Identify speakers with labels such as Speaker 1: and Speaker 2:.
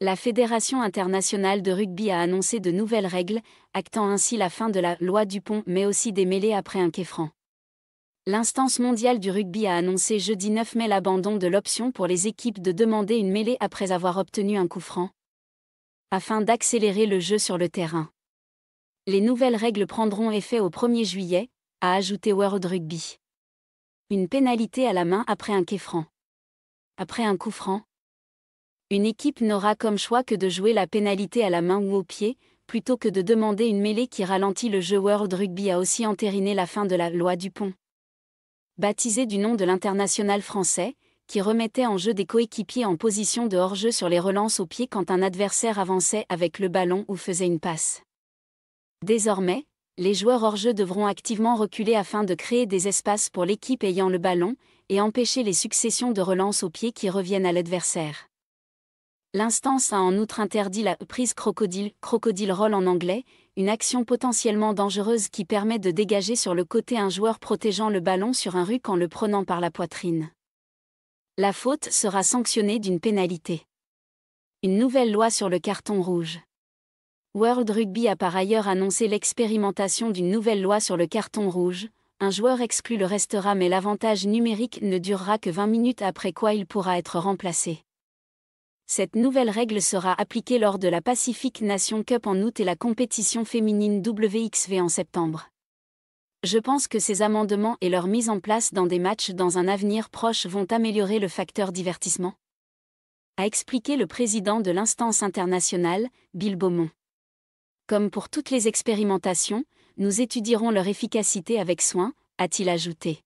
Speaker 1: La Fédération internationale de rugby a annoncé de nouvelles règles, actant ainsi la fin de la loi Dupont mais aussi des mêlées après un quai franc. L'instance mondiale du rugby a annoncé jeudi 9 mai l'abandon de l'option pour les équipes de demander une mêlée après avoir obtenu un coup franc, afin d'accélérer le jeu sur le terrain. Les nouvelles règles prendront effet au 1er juillet, a ajouté World Rugby. Une pénalité à la main après un quai franc. Après un coup franc, une équipe n'aura comme choix que de jouer la pénalité à la main ou au pied, plutôt que de demander une mêlée qui ralentit le jeu World Rugby a aussi entériné la fin de la loi du pont. Baptisée du nom de l'international français, qui remettait en jeu des coéquipiers en position de hors-jeu sur les relances au pied quand un adversaire avançait avec le ballon ou faisait une passe. Désormais, les joueurs hors-jeu devront activement reculer afin de créer des espaces pour l'équipe ayant le ballon et empêcher les successions de relances au pied qui reviennent à l'adversaire. L'instance a en outre interdit la prise crocodile, crocodile roll en anglais, une action potentiellement dangereuse qui permet de dégager sur le côté un joueur protégeant le ballon sur un ruck en le prenant par la poitrine. La faute sera sanctionnée d'une pénalité. Une nouvelle loi sur le carton rouge. World Rugby a par ailleurs annoncé l'expérimentation d'une nouvelle loi sur le carton rouge. Un joueur exclu le restera mais l'avantage numérique ne durera que 20 minutes après quoi il pourra être remplacé. Cette nouvelle règle sera appliquée lors de la Pacific Nation Cup en août et la compétition féminine WXV en septembre. Je pense que ces amendements et leur mise en place dans des matchs dans un avenir proche vont améliorer le facteur divertissement. A expliqué le président de l'instance internationale, Bill Beaumont. Comme pour toutes les expérimentations, nous étudierons leur efficacité avec soin, a-t-il ajouté.